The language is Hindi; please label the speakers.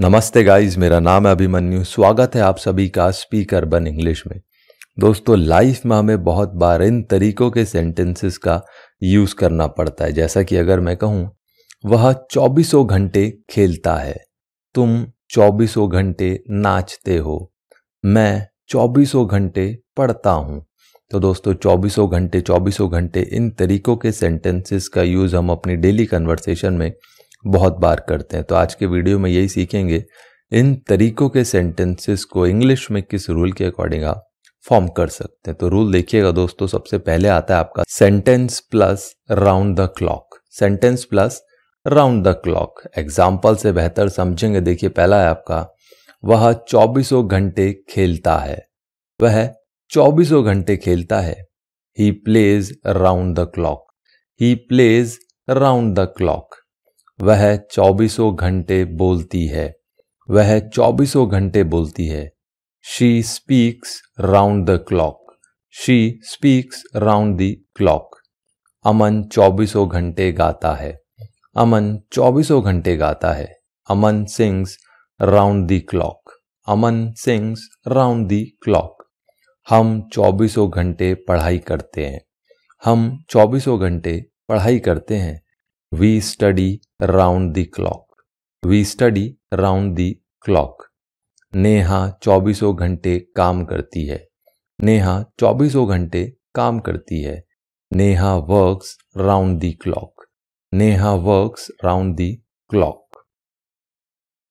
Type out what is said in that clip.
Speaker 1: नमस्ते गाइस मेरा नाम है अभिमन्यु स्वागत है आप सभी का स्पीकर बन इंग्लिश में दोस्तों लाइफ में हमें बहुत बार इन तरीकों के सेंटेंसेस का यूज़ करना पड़ता है जैसा कि अगर मैं कहूँ वह चौबीसों घंटे खेलता है तुम चौबीसों घंटे नाचते हो मैं चौबीसों घंटे पढ़ता हूँ तो दोस्तों चौबीसों घंटे चौबीसों घंटे इन तरीकों के सेंटेंसेस का यूज़ हम अपनी डेली कन्वर्सेशन में बहुत बार करते हैं तो आज के वीडियो में यही सीखेंगे इन तरीकों के सेंटेंसेस को इंग्लिश में किस रूल के अकॉर्डिंग आप फॉर्म कर सकते हैं तो रूल देखिएगा दोस्तों सबसे पहले आता है आपका sentence plus round the clock sentence plus round the clock example से बेहतर समझेंगे देखिए पहला है आपका वह चौबीसों घंटे खेलता है वह चौबीसों घंटे खेलता है he plays round the clock he plays round the clock वह चौबीसों घंटे बोलती है वह चौबीसों घंटे बोलती है she speaks round the clock she speaks round the clock Aman चौबीसों घंटे गाता है अमन चौबीसों घंटे गाता है Aman sings round the clock Aman sings round the clock हम चौबीसों घंटे पढ़ाई करते हैं हम चौबीसों घंटे पढ़ाई करते हैं we study round the clock. We study round the clock Neha चौबीसों घंटे काम करती है नेहा चौबीसों घंटे काम करती है Neha works round the clock Neha works round the clock